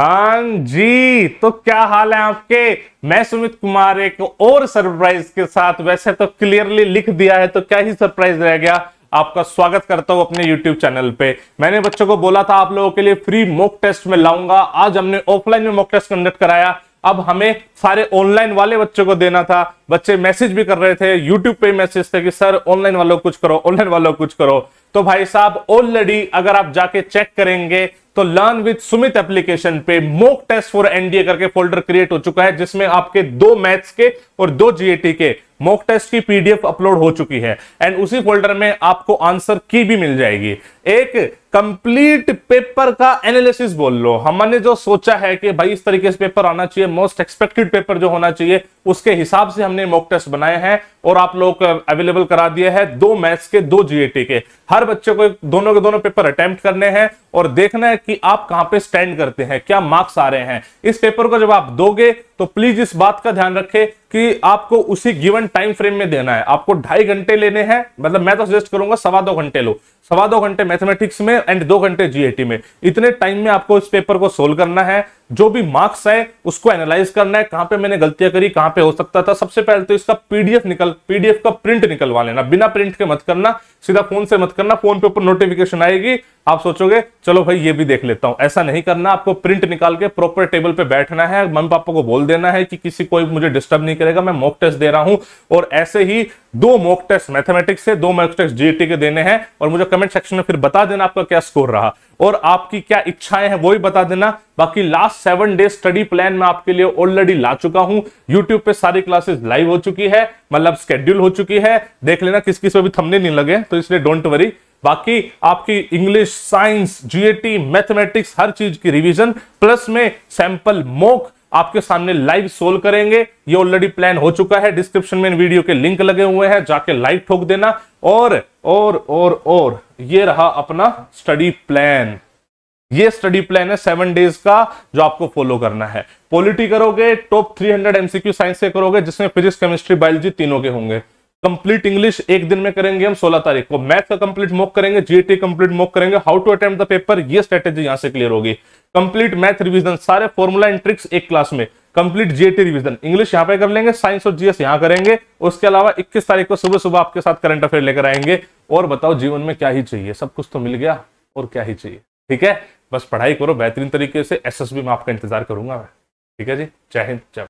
हाँ जी तो क्या हाल है आपके मैं सुमित कुमार एक और सरप्राइज के साथ वैसे तो क्लियरली लिख दिया है तो क्या ही सरप्राइज रह गया आपका स्वागत करता हूं अपने YouTube चैनल पे मैंने बच्चों को बोला था आप लोगों के लिए फ्री मॉक टेस्ट में लाऊंगा आज हमने ऑफलाइन में मॉक टेस्ट कंडक्ट कराया अब हमें सारे ऑनलाइन वाले बच्चों को देना था बच्चे मैसेज भी कर रहे थे यूट्यूब पे मैसेज थे कि सर ऑनलाइन वालों कुछ करो ऑनलाइन वालों कुछ करो तो भाई साहब ऑलरेडी अगर आप जाके चेक करेंगे तो लर्न विद सुमित एप्लीकेशन पे मोक टेस्ट फॉर एनडीए करके फोल्डर क्रिएट हो चुका है जिसमें आपके दो मैथ्स के और दो जीएटी के मॉक टेस्ट की पीडीएफ अपलोड हो चुकी है एंड उसी फोल्डर में आपको आंसर की भी मिल जाएगी एक कंप्लीट पेपर का एनालिसिस बोल लो हमने जो सोचा है कि भाई इस तरीके से पेपर आना चाहिए मोस्ट एक्सपेक्टेड पेपर जो होना चाहिए उसके हिसाब से हमने मॉक टेस्ट बनाए हैं और आप लोग अवेलेबल करा दिए हैं दो मैथ्स के दो जीएटी के हर बच्चे को दोनों के दोनों पेपर अटेम्प्ट करने हैं और देखना है कि आप कहां पे स्टैंड करते हैं क्या मार्क्स आ रहे हैं इस पेपर को जब आप दोगे तो प्लीज इस बात का ध्यान रखें कि आपको उसी गिवन टाइम फ्रेम में देना है आपको ढाई घंटे लेने हैं मतलब मैं तो सजेस्ट करूंगा सवा दो घंटे लो सवा दो घंटे मैथमेटिक्स में एंड दो घंटे जीएटी में इतने टाइम में आपको इस पेपर को सोल्व करना है जो भी मार्क्स है उसको एनालाइज करना है कहां पे मैंने गलतियां करी कहां पे हो सकता था सबसे पहले तो इसका पीडीएफ निकल पीडीएफ का प्रिंट निकलवा लेना बिना प्रिंट के मत करना सीधा फोन से मत करना फोन पे ऊपर नोटिफिकेशन आएगी आप सोचोगे चलो भाई ये भी देख लेता हूं ऐसा नहीं करना आपको प्रिंट निकाल के प्रॉपर टेबल पे बैठना है मम्मी पापा को बोल देना है कि किसी कोई मुझे डिस्टर्ब नहीं करेगा मैं मॉक टेस्ट दे रहा हूं और ऐसे ही दो मॉक टेस्ट मैथमेटिक्स से दो मॉक टेस्ट जीएटी के देने हैं और मुझे कमेंट सेक्शन में फिर बता देना आपका क्या स्कोर रहा और आपकी क्या इच्छाएं हैं वो भी बता देना बाकी last seven day study plan मैं आपके लिए ऑलरेडी ला चुका हूं यूट्यूब पे सारी क्लासेस लाइव हो चुकी है मतलब स्केड्यूल हो चुकी है देख लेना किस किस पर भी थमने नहीं लगे तो इसलिए डोंट वरी बाकी आपकी इंग्लिश साइंस जीएटी मैथमेटिक्स हर चीज की रिविजन प्लस में सैंपल मोक आपके सामने लाइव सोल्व करेंगे ये ऑलरेडी प्लान हो चुका है डिस्क्रिप्शन में इन वीडियो के लिंक लगे हुए हैं जाके लाइव ठोक देना और और और और ये रहा अपना स्टडी प्लान ये स्टडी प्लान है सेवन डेज का जो आपको फॉलो करना है पॉलिटी करोगे टॉप 300 एमसीक्यू साइंस से करोगे जिसमें फिजिक्स केमिस्ट्री बायोलॉजी तीनों के होंगे कंप्लीट इंग्लिश एक दिन में करेंगे हम 16 तारीख को मैथ का कंप्लीट मॉक करेंगे जीएटी कंप्लीट मॉक करेंगे how to attempt the paper ये स्ट्रेटेजी यहां से क्लियर होगी कंप्लीट मैथ रिवीजन सारे फॉर्मूला एंड ट्रिक्स एक क्लास में कंप्लीट जीएटी रिवीजन इंग्लिश यहां पे कर लेंगे साइंस और जीएस e यहाँ करेंगे उसके अलावा 21 तारीख को सुबह सुबह आपके साथ करंट अफेयर लेकर आएंगे और बताओ जीवन में क्या ही चाहिए सब कुछ तो मिल गया और क्या ही चाहिए ठीक है बस पढ़ाई करो बेहतरीन तरीके से एस में आपका इंतजार करूंगा मैं ठीक है जी जय हिंद जय